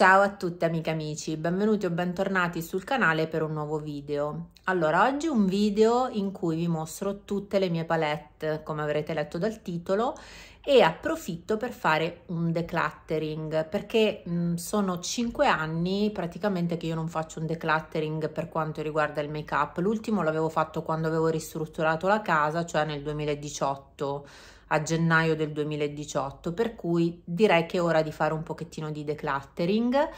Ciao a tutte amiche amici, benvenuti o bentornati sul canale per un nuovo video. Allora, oggi un video in cui vi mostro tutte le mie palette, come avrete letto dal titolo, e approfitto per fare un decluttering, perché mh, mm, sono 5 anni praticamente che io non faccio un decluttering per quanto riguarda il make-up. L'ultimo l'avevo fatto quando avevo ristrutturato la casa, cioè nel 2018 a gennaio del 2018, per cui direi che è ora di fare un pochettino di decluttering.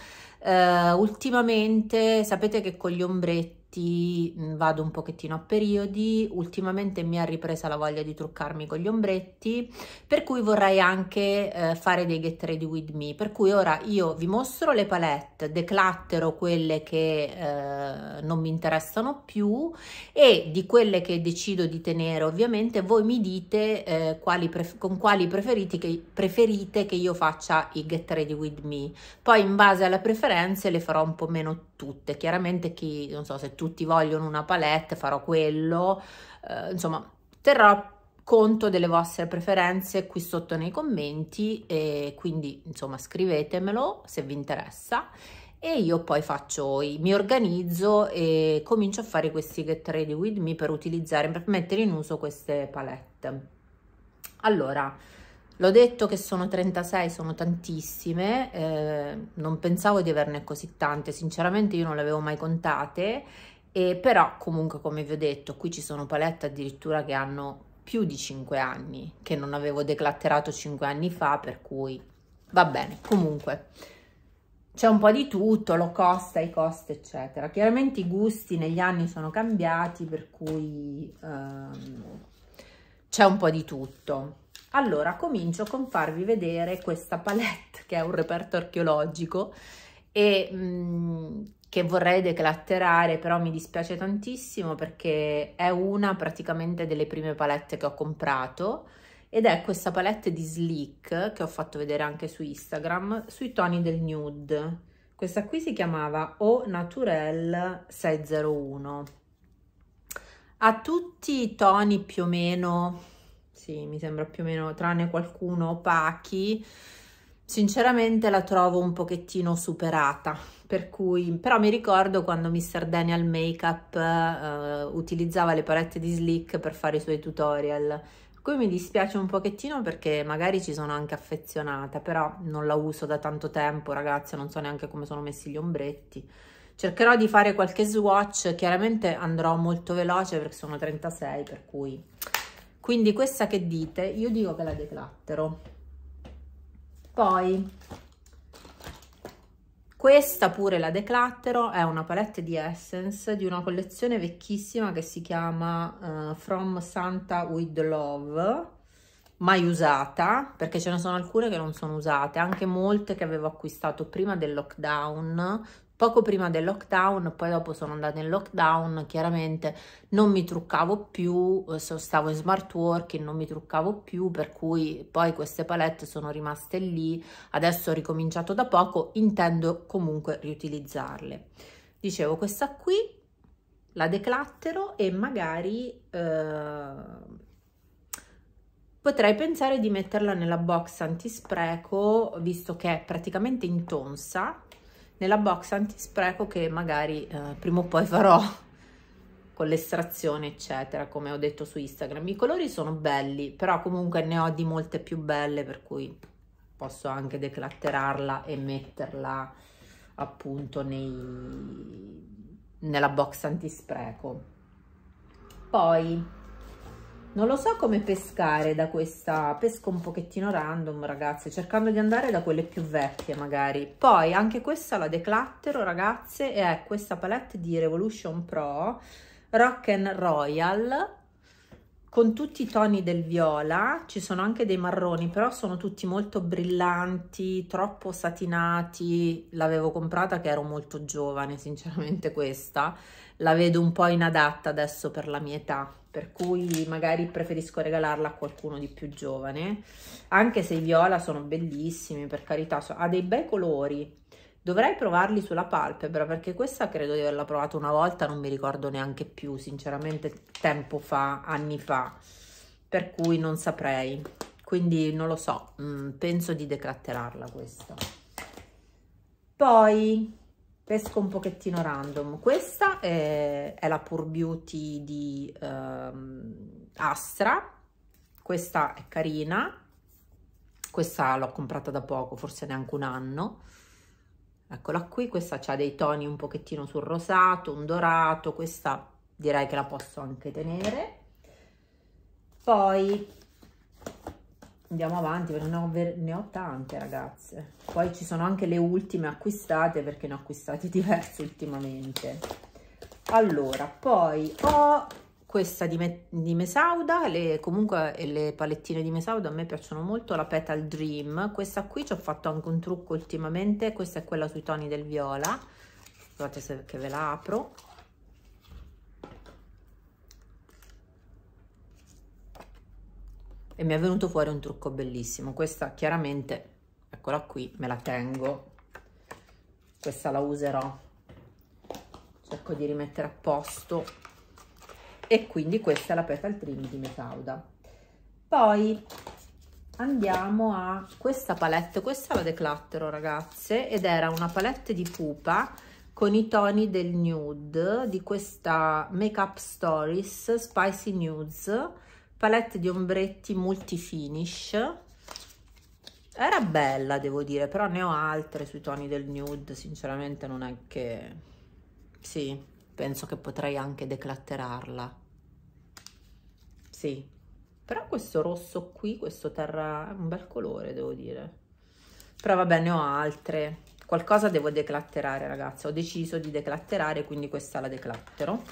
Uh, ultimamente sapete che con gli ombretti trucchetti, mm, vado un pochettino a periodi, ultimamente mi ha ripresa la voglia di truccarmi con gli ombretti, per cui vorrei anche eh, fare dei get ready with me, per cui ora io vi mostro le palette, declattero quelle che eh, non mi interessano più e di quelle che decido di tenere ovviamente voi mi dite eh, quali con quali che preferite che io faccia i get ready with me, poi in base alle preferenze le farò un po' meno tutte. Chiaramente chi, non so, se tutti vogliono una palette farò quello, eh, insomma, terrò conto delle vostre preferenze qui sotto nei commenti e quindi insomma scrivetemelo se vi interessa e io poi faccio, mi organizzo e comincio a fare questi get ready with me per utilizzare, per mettere in uso queste palette. Allora, L'ho detto che sono 36, sono tantissime, eh, non pensavo di averne così tante, sinceramente io non le avevo mai contate, e però comunque come vi ho detto qui ci sono palette addirittura che hanno più di 5 anni, che non avevo declatterato 5 anni fa, per cui va bene, comunque c'è un po' di tutto, lo costa, i costi eccetera. Chiaramente i gusti negli anni sono cambiati, per cui ehm, c'è un po' di tutto. Allora, comincio con farvi vedere questa palette che è un reperto archeologico e mh, mhmm, che vorrei declatterare, però mi dispiace tantissimo perché è una praticamente delle prime palette che ho comprato ed è questa palette di Sleek che ho fatto vedere anche su Instagram sui toni del nude. Questa qui si chiamava O Naturel 601. Ha tutti i toni più o meno sì, mi sembra più o meno, tranne qualcuno opachi, sinceramente la trovo un pochettino superata, per cui, però mi ricordo quando Mr. Daniel Makeup eh, utilizzava le palette di Slick per fare i suoi tutorial, Qui mi dispiace un pochettino perché magari ci sono anche affezionata, però non la uso da tanto tempo ragazze, non so neanche come sono messi gli ombretti, cercherò di fare qualche swatch, chiaramente andrò molto veloce perché sono 36, per cui quindi questa che dite io dico che la declattero poi questa pure la declattero è una palette di essence di una collezione vecchissima che si chiama uh, from santa with love mai usata perché ce ne sono alcune che non sono usate anche molte che avevo acquistato prima del lockdown poco prima del lockdown, poi dopo sono andata in lockdown, chiaramente non mi truccavo più, eh, stavo in smart working, non mi truccavo più, per cui poi queste palette sono rimaste lì, adesso ho ricominciato da poco, intendo comunque riutilizzarle. Dicevo questa qui, la declattero e magari... Eh, Potrei pensare di metterla nella box antispreco, visto che è praticamente intonsa, nella box antispreco che magari eh, prima o poi farò con l'estrazione eccetera come ho detto su Instagram i colori sono belli però comunque ne ho di molte più belle per cui posso anche declatterarla e metterla appunto nei, nella box antispreco poi non lo so come pescare da questa, pesco un pochettino random ragazze, cercando di andare da quelle più vecchie magari. Poi anche questa la declattero ragazze, è questa palette di Revolution Pro Rock and Royal con tutti i toni del viola, ci sono anche dei marroni, però sono tutti molto brillanti, troppo satinati, l'avevo comprata che ero molto giovane sinceramente questa, la vedo un po' inadatta adesso per la mia età per cui magari preferisco regalarla a qualcuno di più giovane, anche se i viola sono bellissimi, per carità, ha dei bei colori, dovrei provarli sulla palpebra perché questa credo di averla provata una volta, non mi ricordo neanche più, sinceramente tempo fa, anni fa, per cui non saprei, quindi non lo so, mm, penso di decratterarla questa. Poi pesco un pochettino random. Questa è, è la Pure Beauty di um, Astra, questa è carina, questa l'ho comprata da poco, forse neanche un anno. Eccola qui, questa ha dei toni un pochettino sul rosato, un dorato, questa direi che la posso anche tenere. Poi andiamo avanti perché ne ho, ne ho, tante ragazze poi ci sono anche le ultime acquistate perché ne ho acquistate diverse ultimamente allora poi ho questa di, me, di Mesauda le, comunque le palettine di Mesauda a me piacciono molto la Petal Dream questa qui ci ho fatto anche un trucco ultimamente questa è quella sui toni del viola scusate se, che ve la apro e mi è venuto fuori un trucco bellissimo questa chiaramente eccola qui me la tengo questa la userò cerco di rimettere a posto e quindi questa è la petal trim di Metauda poi andiamo a questa palette questa la declattero ragazze ed era una palette di pupa con i toni del nude di questa make up stories spicy nudes palette di ombretti multi finish era bella devo dire però ne ho altre sui toni del nude sinceramente non è che sì penso che potrei anche declatterarla sì però questo rosso qui questo terra è un bel colore devo dire però vabbè ne ho altre qualcosa devo declatterare ragazzi ho deciso di declatterare quindi questa la declattero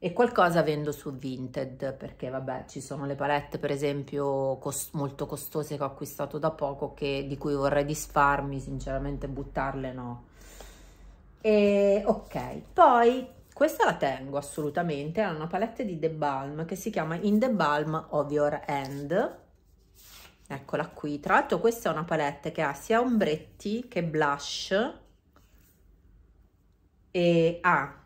e qualcosa vendo su Vinted perché vabbè ci sono le palette per esempio cost molto costose che ho acquistato da poco che, di cui vorrei disfarmi sinceramente buttarle no e ok poi questa la tengo assolutamente è una palette di The Balm che si chiama In The Balm of Your End eccola qui tra l'altro questa è una palette che ha sia ombretti che blush e ha ah,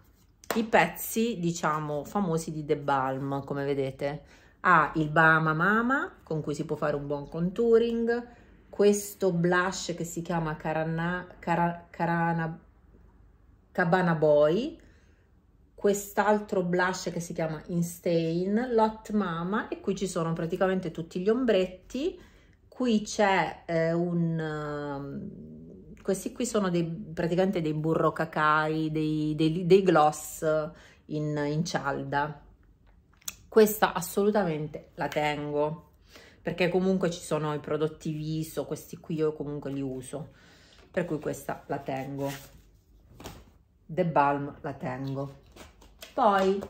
i pezzi, diciamo, famosi di The Balm, come vedete. Ha il Bahama Mama, con cui si può fare un buon contouring, questo blush che si chiama Carana, Cara, Carana, Cabana Boy, quest'altro blush che si chiama Instain, Lot Mama, e qui ci sono praticamente tutti gli ombretti, qui c'è eh, un... Uh, questi qui sono dei, praticamente dei burrocacai, dei, dei, dei gloss in, in cialda. Questa assolutamente la tengo, perché comunque ci sono i prodotti viso, questi qui io comunque li uso, per cui questa la tengo. The Balm la tengo. Poi,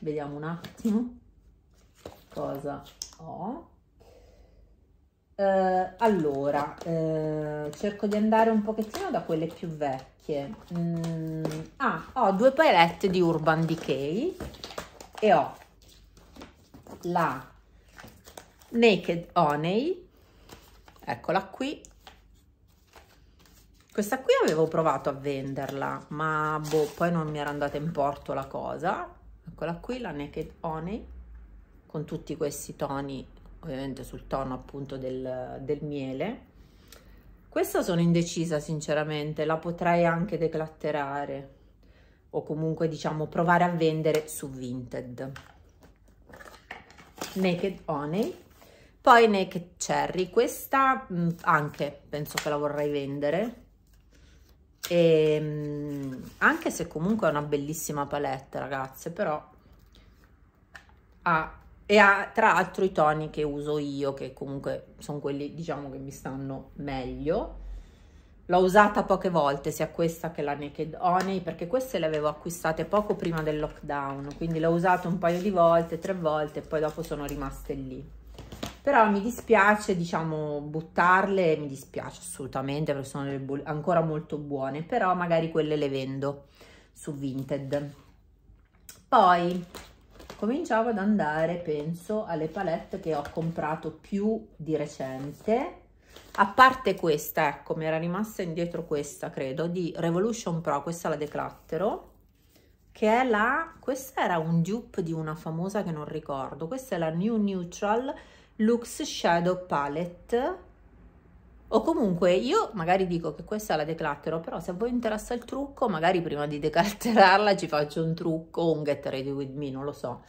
vediamo un attimo cosa ho. Eh, allora, eh, cerco di andare un pochettino da quelle più vecchie. Mm, ah, ho due palette di Urban Decay e ho la Naked Honey, eccola qui. Questa qui avevo provato a venderla, ma boh, poi non mi era andata in porto la cosa. Eccola qui, la Naked Honey, con tutti questi toni ovviamente sul tono appunto del, del miele. Questa sono indecisa sinceramente, la potrei anche declatterare o comunque diciamo provare a vendere su Vinted. Naked Honey. Poi Naked Cherry, questa mm, anche penso che la vorrei vendere. E, ehm, anche se comunque è una bellissima palette ragazze, però ha e ha tra l'altro i toni che uso io, che comunque sono quelli diciamo che mi stanno meglio. L'ho usata poche volte, sia questa che la Naked Honey, perché queste le avevo acquistate poco prima del lockdown, quindi le ho usate un paio di volte, tre volte, e poi dopo sono rimaste lì. Però mi dispiace, diciamo, buttarle, mi dispiace assolutamente, perché sono ancora molto buone, però magari quelle le vendo su Vinted. Poi, cominciavo ad andare, penso, alle palette che ho comprato più di recente, a parte questa, ecco, mi era rimasta indietro questa, credo, di Revolution Pro, questa la declattero, che è la, questa era un dupe di una famosa che non ricordo, questa è la New Neutral Luxe Shadow Palette, o comunque io magari dico che questa la declattero, però se a voi interessa il trucco, magari prima di declatterarla ci faccio un trucco un get ready with me, non lo so.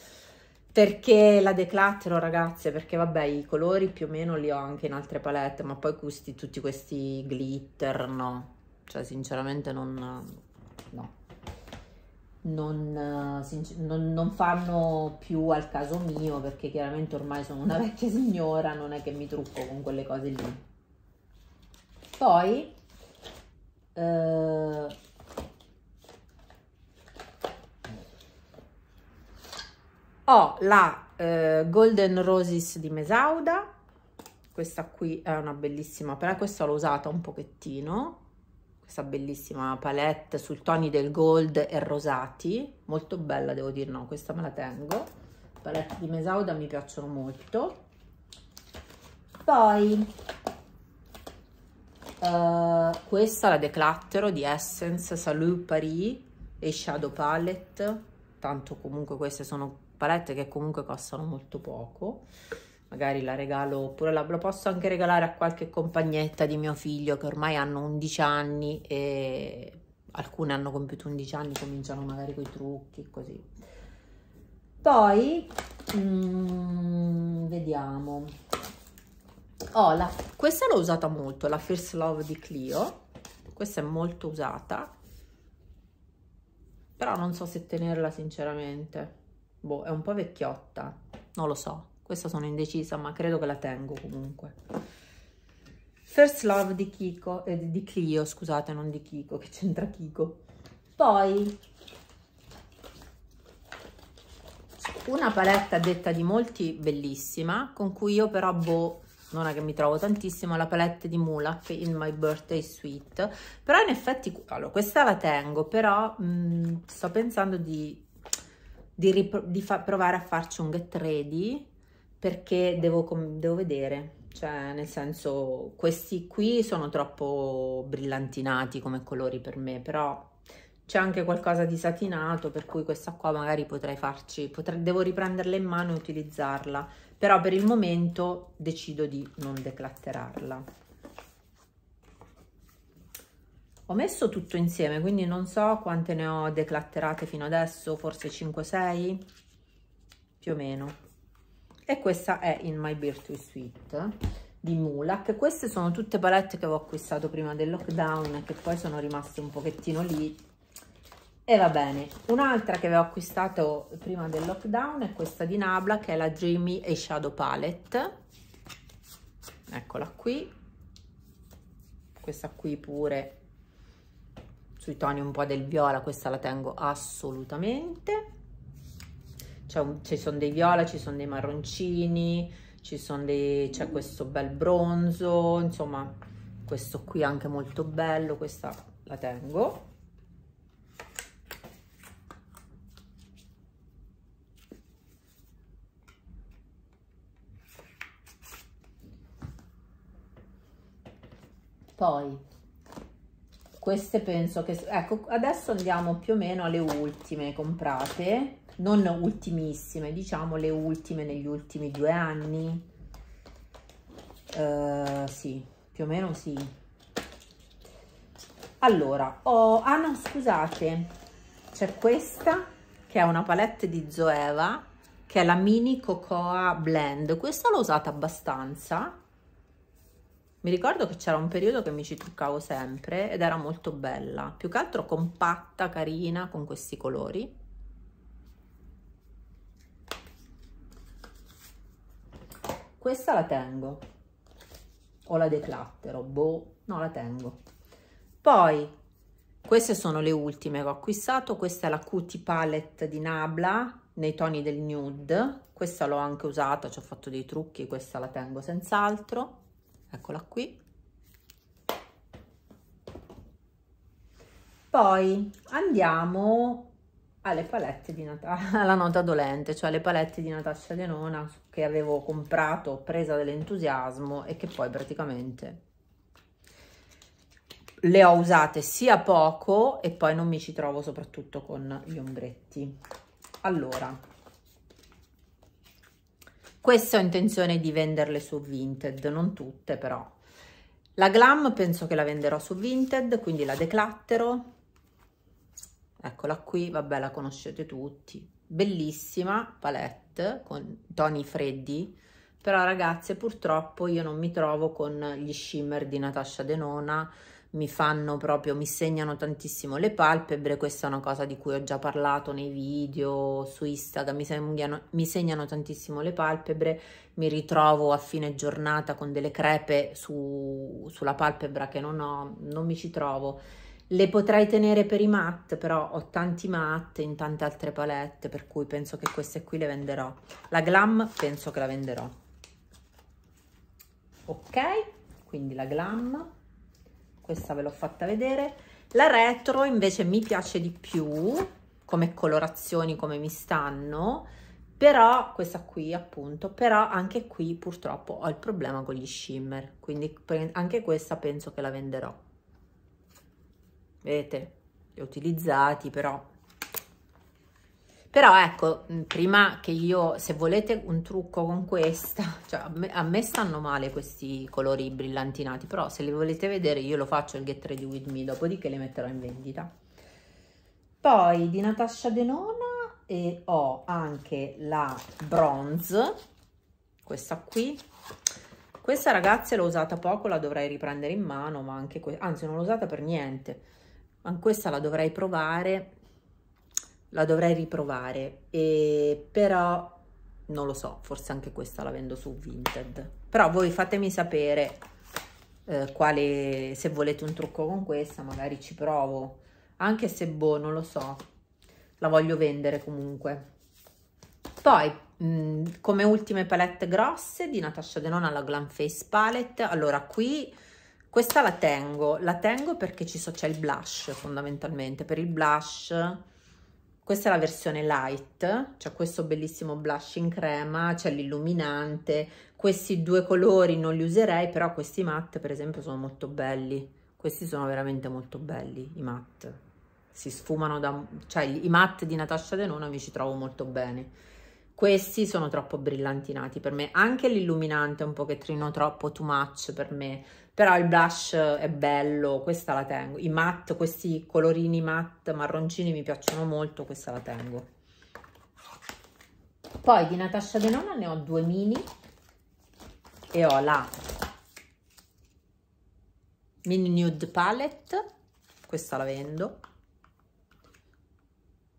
Perché la declattero ragazze? Perché vabbè i colori più o meno li ho anche in altre palette, ma poi gusti tutti questi glitter, no. Cioè sinceramente non... no. Non, non, non, fanno più al caso mio perché chiaramente ormai sono una vecchia signora, non è che mi trucco con quelle cose lì poi eh, ho la eh, Golden Roses di Mesauda questa qui è una bellissima però questa l'ho usata un pochettino questa bellissima palette sul toni del gold e rosati molto bella devo dire no questa me la tengo palette di Mesauda mi piacciono molto poi eh, questa è la declattero di Essence Salut Paris e Shadow Palette, tanto comunque queste sono palette che comunque costano molto poco. Magari la regalo, oppure la, la posso anche regalare a qualche compagnetta di mio figlio che ormai hanno 11 anni e alcune hanno compiuto 11 anni, cominciano magari con i trucchi, così. Poi, mm, vediamo ho la, questa l'ho usata molto, la First Love di Clio, questa è molto usata, però non so se tenerla sinceramente, boh, è un po' vecchiotta, non lo so, questa sono indecisa, ma credo che la tengo comunque. First Love di, Kiko, eh, di Clio, scusate, non di Kiko, che c'entra Kiko. Poi una paletta detta di molti bellissima, con cui io però boh, non è che mi trovo tantissimo, la palette di Mulak in My Birthday Suite, però in effetti, allora, questa la tengo, però mh, mm, sto pensando di, di, di provare a farci un get ready, perché devo, devo vedere, cioè nel senso questi qui sono troppo brillantinati come colori per me, però c'è anche qualcosa di satinato per cui questa qua magari potrei farci, potrei, devo riprenderla in mano e utilizzarla però per il momento decido di non declatterarla. Ho messo tutto insieme, quindi non so quante ne ho declatterate fino adesso, forse 5-6, più o meno. E questa è in My Birthday Suite eh, di Mulak. Queste sono tutte palette che avevo acquistato prima del lockdown e che poi sono rimaste un pochettino lì e va bene, un'altra che avevo acquistato prima del lockdown è questa di Nabla che è la Dreamy e Shadow Palette. Eccola qui. Questa qui pure sui toni un po' del viola, questa la tengo assolutamente. Un, ci sono dei viola, ci sono dei marroncini, c'è questo bel bronzo, insomma questo qui anche molto bello, questa la tengo poi queste penso che ecco adesso andiamo più o meno alle ultime comprate non ultimissime diciamo le ultime negli ultimi due anni uh, sì più o meno sì allora oh, ah no scusate c'è questa che è una palette di Zoeva che è la mini cocoa blend questa l'ho usata abbastanza mi ricordo che c'era un periodo che mi ci truccavo sempre ed era molto bella, più che altro compatta, carina, con questi colori. Questa la tengo, o la declattero, boh, no la tengo. Poi, queste sono le ultime che ho acquistato, questa è la Cutie Palette di Nabla, nei toni del nude, questa l'ho anche usata, ci ho fatto dei trucchi, questa la tengo senz'altro eccola qui. Poi andiamo alle palette di Natascia, alla nota dolente, cioè le palette di Natascia Denona che avevo comprato, presa dell'entusiasmo e che poi praticamente le ho usate sia poco e poi non mi ci trovo soprattutto con gli ombretti. Allora, queste ho intenzione di venderle su Vinted, non tutte però. La Glam penso che la venderò su Vinted, quindi la declattero. Eccola qui, vabbè la conoscete tutti. Bellissima palette con toni freddi. Però ragazze purtroppo io non mi trovo con gli shimmer di Natasha Denona, mi fanno proprio, mi segnano tantissimo le palpebre, questa è una cosa di cui ho già parlato nei video su Instagram, mi, segnano, mi segnano tantissimo le palpebre, mi ritrovo a fine giornata con delle crepe su, sulla palpebra che non ho, non mi ci trovo. Le potrei tenere per i matte, però ho tanti matte in tante altre palette, per cui penso che queste qui le venderò. La Glam penso che la venderò. Ok, quindi la Glam questa ve l'ho fatta vedere la retro invece mi piace di più come colorazioni come mi stanno però questa qui appunto però anche qui purtroppo ho il problema con gli shimmer quindi anche questa penso che la venderò vedete li ho utilizzati però però ecco, prima che io, se volete un trucco con questa, cioè a me, a me stanno male questi colori brillantinati, però se li volete vedere io lo faccio il Get Ready With Me, dopodiché le metterò in vendita. Poi di Natasha Denona e ho anche la bronze, questa qui, questa ragazze l'ho usata poco, la dovrei riprendere in mano, ma anche anzi non l'ho usata per niente. ma questa la dovrei provare la dovrei riprovare, e, però non lo so, forse anche questa la vendo su Vinted. Però voi fatemi sapere eh, quale, se volete un trucco con questa, magari ci provo. Anche se, boh, non lo so, la voglio vendere comunque. Poi, mh, mm, come ultime palette grosse di Natasha Denona, la Glam Face Palette. Allora, qui... Questa la tengo, la tengo perché c'è il blush fondamentalmente, per il blush questa è la versione light, c'è cioè questo bellissimo blush in crema, c'è l'illuminante. Questi due colori non li userei, però questi matte per esempio sono molto belli. Questi sono veramente molto belli, i matte. Si sfumano da... cioè i matte di Natasha Denona mi ci trovo molto bene questi sono troppo brillantinati per me, anche l'illuminante è un pochettino troppo too much per me, però il blush è bello, questa la tengo. I matte, questi colorini matte marroncini mi piacciono molto, questa la tengo. Poi di Natasha Denona ne ho due mini e ho la mini nude palette, questa la vendo,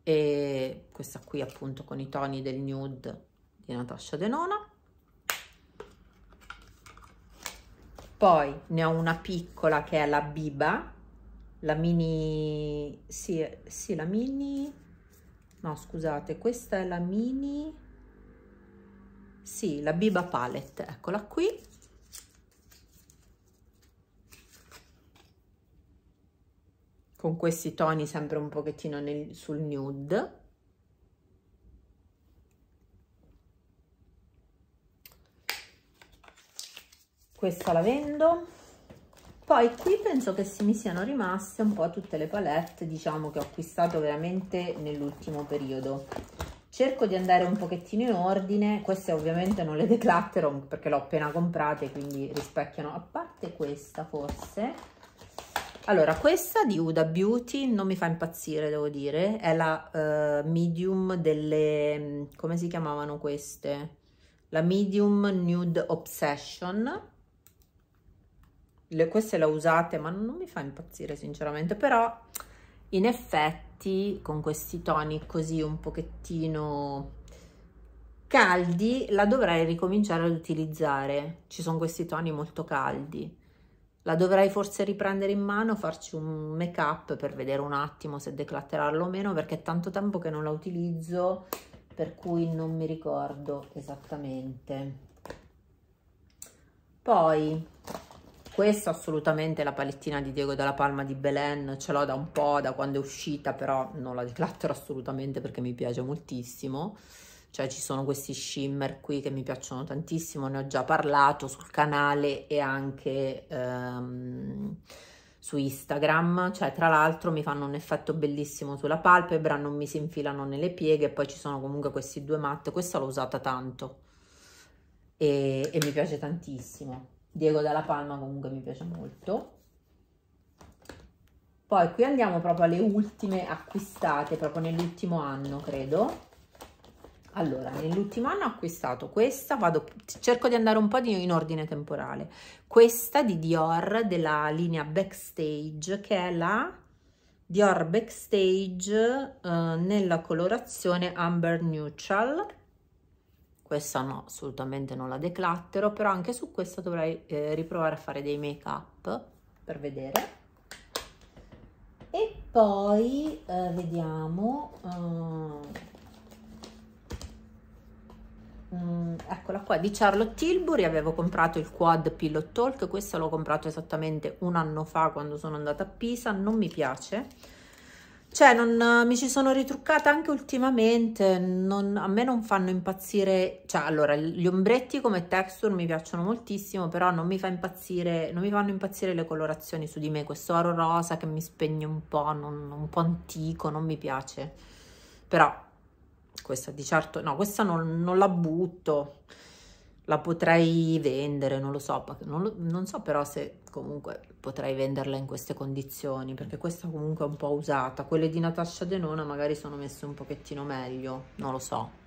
e questa qui appunto con i toni del nude di Natasha Denona poi ne ho una piccola che è la Biba la mini sì, sì la mini no scusate questa è la mini sì la Biba palette eccola qui con questi toni sempre un pochettino nel, sul nude. Questa la vendo. Poi qui penso che si mi siano rimaste un po' tutte le palette, diciamo, che ho acquistato veramente nell'ultimo periodo. Cerco di andare un pochettino in ordine, queste ovviamente non le declatterò perché le ho appena comprate, quindi rispecchiano, a parte questa forse, allora, questa di Huda Beauty non mi fa impazzire, devo dire. È la uh, medium delle... Mm, come si chiamavano queste? La medium nude obsession. Le, queste le usate, ma non mi fa impazzire, sinceramente. Però, in effetti, con questi toni così un pochettino caldi, la dovrei ricominciare ad utilizzare. Ci sono questi toni molto caldi la dovrei forse riprendere in mano, farci un make up per vedere un attimo se declatterarlo o meno perché è tanto tempo che non la utilizzo per cui non mi ricordo esattamente. Poi questa assolutamente la palettina di Diego Dalla Palma di Belen ce l'ho da un po' da quando è uscita però non la declatterò assolutamente perché mi piace moltissimo cioè ci sono questi shimmer qui che mi piacciono tantissimo, ne ho già parlato sul canale e anche ehm, su Instagram, cioè tra l'altro mi fanno un effetto bellissimo sulla palpebra, non mi si infilano nelle pieghe, poi ci sono comunque questi due matte, questa l'ho usata tanto e, e mi piace tantissimo. Diego Dalla Palma comunque mi piace molto. Poi qui andiamo proprio alle ultime acquistate, proprio nell'ultimo anno credo allora nell'ultimo anno ho acquistato questa vado cerco di andare un po' di, in ordine temporale questa di Dior della linea Backstage che è la Dior Backstage eh, nella colorazione Amber Neutral questa no assolutamente non la declattero però anche su questa dovrei eh, riprovare a fare dei make up per vedere e poi eh, vediamo uh, Mm, eccola qua, di Charlotte Tilbury, avevo comprato il quad Pillow Talk, questo l'ho comprato esattamente un anno fa quando sono andata a Pisa, non mi piace, cioè non, mi ci sono ritruccata anche ultimamente, non, a me non fanno impazzire, cioè allora gli ombretti come texture mi piacciono moltissimo, però non mi, fa impazzire, non mi fanno impazzire le colorazioni su di me, questo oro rosa che mi spegne un po', non, un po' antico, non mi piace, però questa di certo, no, questa non, non la butto, la potrei vendere, non lo so, non, lo, non, so però se comunque potrei venderla in queste condizioni, perché questa comunque è un po' usata, quelle di Natasha Denona magari sono messe un pochettino meglio, non lo so.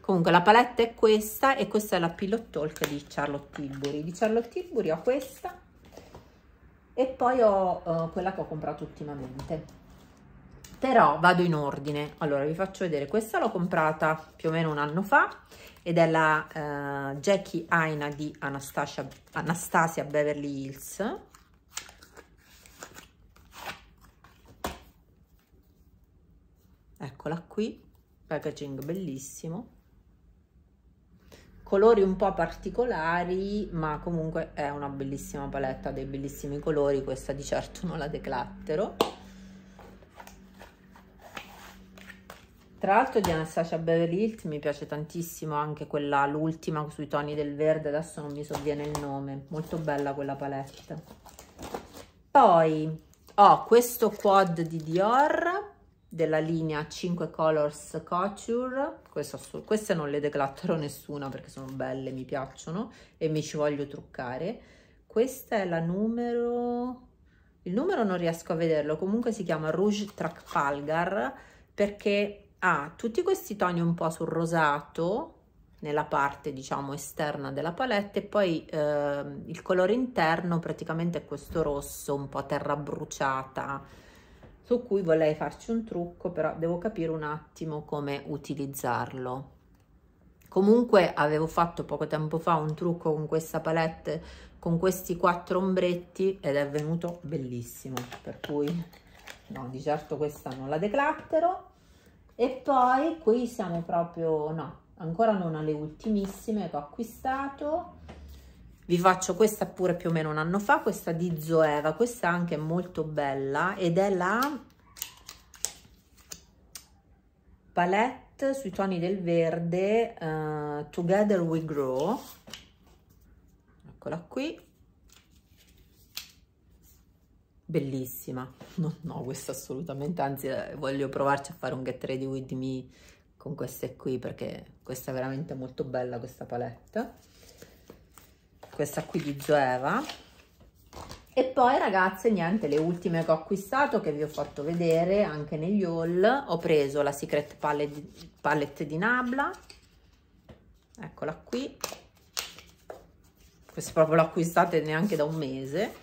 Comunque la palette è questa e questa è la Pillow Talk di Charlotte Tilbury. Di Charlotte Tilbury ho questa e poi ho uh, quella che ho comprato ultimamente però vado in ordine allora vi faccio vedere questa l'ho comprata più o meno un anno fa ed è la uh, Jackie Aina di Anastasia, Anastasia Beverly Hills eccola qui packaging bellissimo colori un po' particolari ma comunque è una bellissima paletta dei bellissimi colori questa di certo non la declattero Tra l'altro di Anastasia Beverly Hills mi piace tantissimo anche quella, l'ultima sui toni del verde, adesso non mi sovviene il nome, molto bella quella palette. Poi ho questo quad di Dior della linea 5 Colors Couture, questo, queste non le declatterò nessuna perché sono belle, mi piacciono e mi ci voglio truccare. Questa è la numero... il numero non riesco a vederlo, comunque si chiama Rouge Track Palgar perché ha tutti questi toni un po' sul rosato nella parte diciamo esterna della palette e poi eh, il colore interno praticamente è questo rosso un po' terra bruciata su cui vorrei farci un trucco però devo capire un attimo come utilizzarlo comunque avevo fatto poco tempo fa un trucco con questa palette con questi quattro ombretti ed è venuto bellissimo per cui no di certo questa non la declattero e poi qui siamo proprio no ancora non alle ultimissime che ho acquistato vi faccio questa pure più o meno un anno fa questa di Zoeva questa anche è molto bella ed è la palette sui toni del verde uh, Together We Grow eccola qui bellissima. Non ho questa assolutamente, anzi eh, voglio provarci a fare un get ready with me con queste qui perché questa è veramente molto bella questa palette. Questa qui di Zoeva. E poi ragazze niente, le ultime che ho acquistato che vi ho fatto vedere anche negli haul, ho preso la Secret Palette palette di Nabla, eccola qui, questa proprio l'ho acquistata neanche da un mese,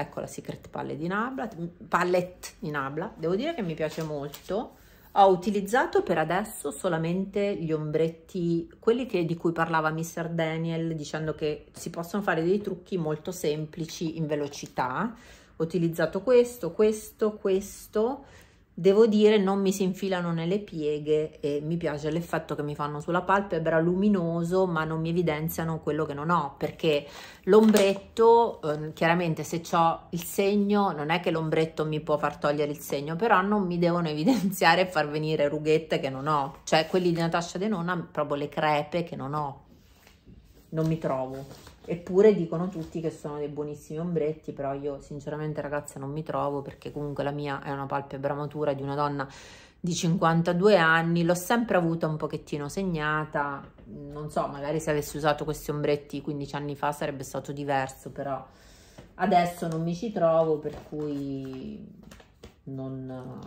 ecco la Secret Palette di Nabla, palette di Nabla, devo dire che mi piace molto. Ho utilizzato per adesso solamente gli ombretti, quelli che, di cui parlava Mr. Daniel, dicendo che si possono fare dei trucchi molto semplici in velocità. Ho utilizzato questo, questo, questo, devo dire non mi si infilano nelle pieghe e mi piace l'effetto che mi fanno sulla palpebra luminoso ma non mi evidenziano quello che non ho perché l'ombretto eh, chiaramente se ho il segno non è che l'ombretto mi può far togliere il segno però non mi devono evidenziare e far venire rughette che non ho cioè quelli di Natasha De Nona proprio le crepe che non ho non mi trovo Eppure dicono tutti che sono dei buonissimi ombretti, però io sinceramente ragazza non mi trovo perché comunque la mia è una palpebra matura di una donna di 52 anni, l'ho sempre avuta un pochettino segnata, non so, magari se avessi usato questi ombretti 15 anni fa sarebbe stato diverso, però adesso non mi ci trovo, per cui non,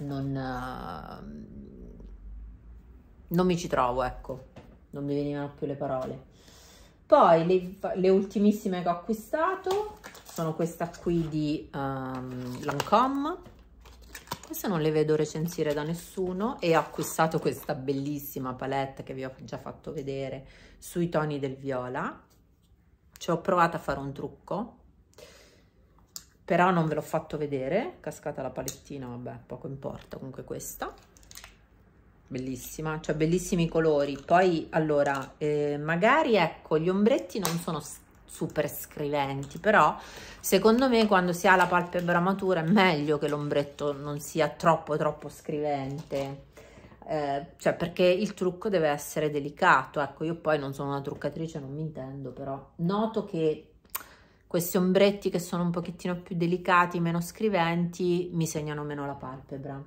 non, non mi ci trovo, ecco, non mi venivano più le parole poi le, le, ultimissime che ho acquistato sono questa qui di um, ehm, Lancome queste non le vedo recensire da nessuno e ho acquistato questa bellissima palette che vi ho già fatto vedere sui toni del viola ci ho provato a fare un trucco però non ve l'ho fatto vedere cascata la palettina vabbè poco importa comunque questa bellissima, cioè bellissimi colori. Poi, allora, eh, magari, ecco, gli ombretti non sono super scriventi, però secondo me quando si ha la palpebra matura è meglio che l'ombretto non sia troppo troppo scrivente. Eh, cioè perché il trucco deve essere delicato, ecco io poi non sono una truccatrice, non mi intendo però noto che questi ombretti che sono un pochettino più delicati, meno scriventi, mi segnano meno la palpebra.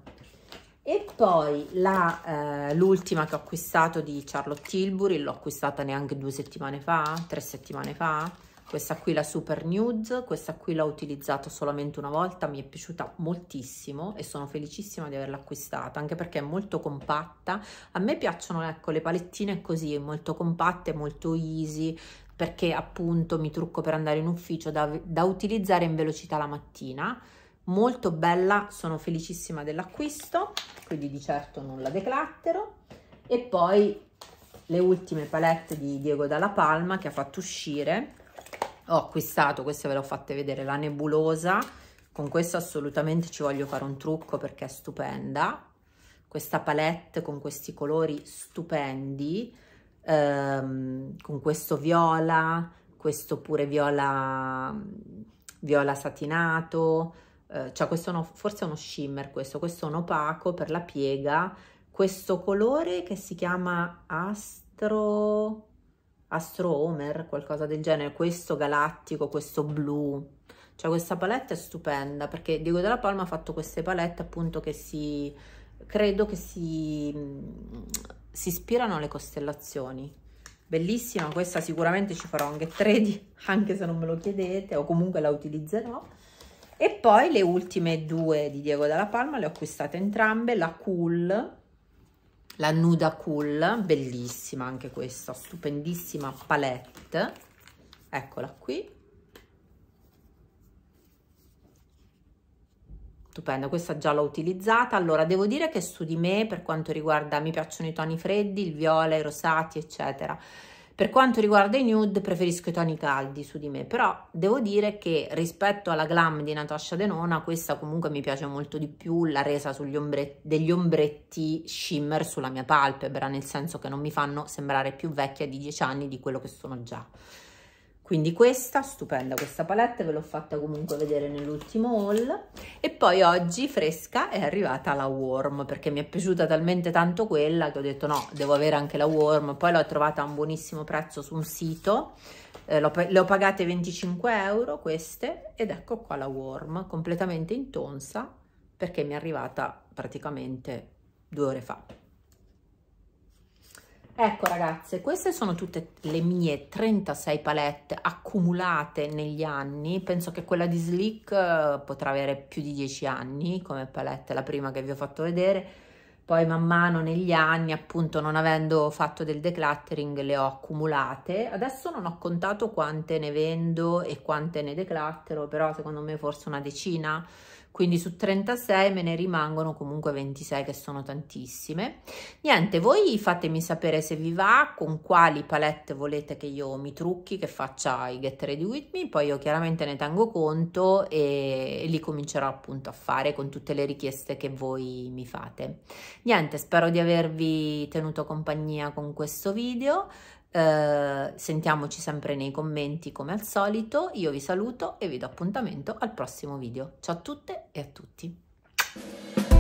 E poi eh, l'ultima eh, che ho acquistato di Charlotte Tilbury, l'ho acquistata neanche due settimane fa, tre settimane fa, questa qui la Super Nudes, questa qui l'ho utilizzata solamente una volta, mi è piaciuta moltissimo e sono felicissima di averla acquistata, anche perché è molto compatta, a me piacciono ecco, le palettine così, molto compatte, molto easy, perché appunto mi trucco per andare in ufficio da, da utilizzare in velocità la mattina, molto bella, sono felicissima dell'acquisto, quindi di certo non la declattero. E poi le ultime palette di Diego Dalla Palma che ha fatto uscire, ho acquistato, queste ve le ho fatte vedere, la nebulosa, con questa assolutamente ci voglio fare un trucco perché è stupenda, questa palette con questi colori stupendi, ehm, con questo viola, questo pure viola, viola satinato, eh, cioè questo no, forse è uno shimmer questo, questo è un opaco per la piega, questo colore che si chiama Astro, Astro Homer, qualcosa del genere, questo galattico, questo blu, cioè questa palette è stupenda perché Diego della Palma ha fatto queste palette appunto che si, credo che si, mm, si ispirano alle costellazioni, bellissima questa sicuramente ci farò anche 3D anche se non me lo chiedete o comunque la utilizzerò e poi le ultime due di Diego Dalla Palma le ho acquistate entrambe, la Cool, la Nuda Cool, bellissima anche questa, stupendissima palette, eccola qui, stupenda, questa già l'ho utilizzata, allora devo dire che su di me per quanto riguarda, mi piacciono i toni freddi, il viola, i rosati eccetera, per quanto riguarda i nude preferisco i toni caldi su di me, però devo dire che rispetto alla glam di Natasha Denona questa comunque mi piace molto di più la resa ombre, degli ombretti shimmer sulla mia palpebra, nel senso che non mi fanno sembrare più vecchia di 10 anni di quello che sono già quindi questa stupenda questa palette ve l'ho fatta comunque vedere nell'ultimo haul e poi oggi fresca è arrivata la warm perché mi è piaciuta talmente tanto quella che ho detto no devo avere anche la warm poi l'ho trovata a un buonissimo prezzo su un sito eh, le ho pagate 25 euro queste ed ecco qua la warm completamente in tonsa perché mi è arrivata praticamente due ore fa Ecco ragazze, queste sono tutte le mie 36 palette accumulate negli anni, penso che quella di Slick eh, potrà avere più di 10 anni come palette, la prima che vi ho fatto vedere, poi man mano negli anni appunto non avendo fatto del decluttering le ho accumulate, adesso non ho contato quante ne vendo e quante ne decluttero, però secondo me forse una decina, quindi su 36 me ne rimangono comunque 26 che sono tantissime. Niente, voi fatemi sapere se vi va, con quali palette volete che io mi trucchi, che faccia i Get Ready With Me, poi io chiaramente ne tengo conto e, e li comincerò appunto a fare con tutte le richieste che voi mi fate. Niente, spero di avervi tenuto compagnia con questo video. Eh, sentiamoci sempre nei commenti come al solito, io vi saluto e vi do appuntamento al prossimo video. Ciao a tutte e a tutti!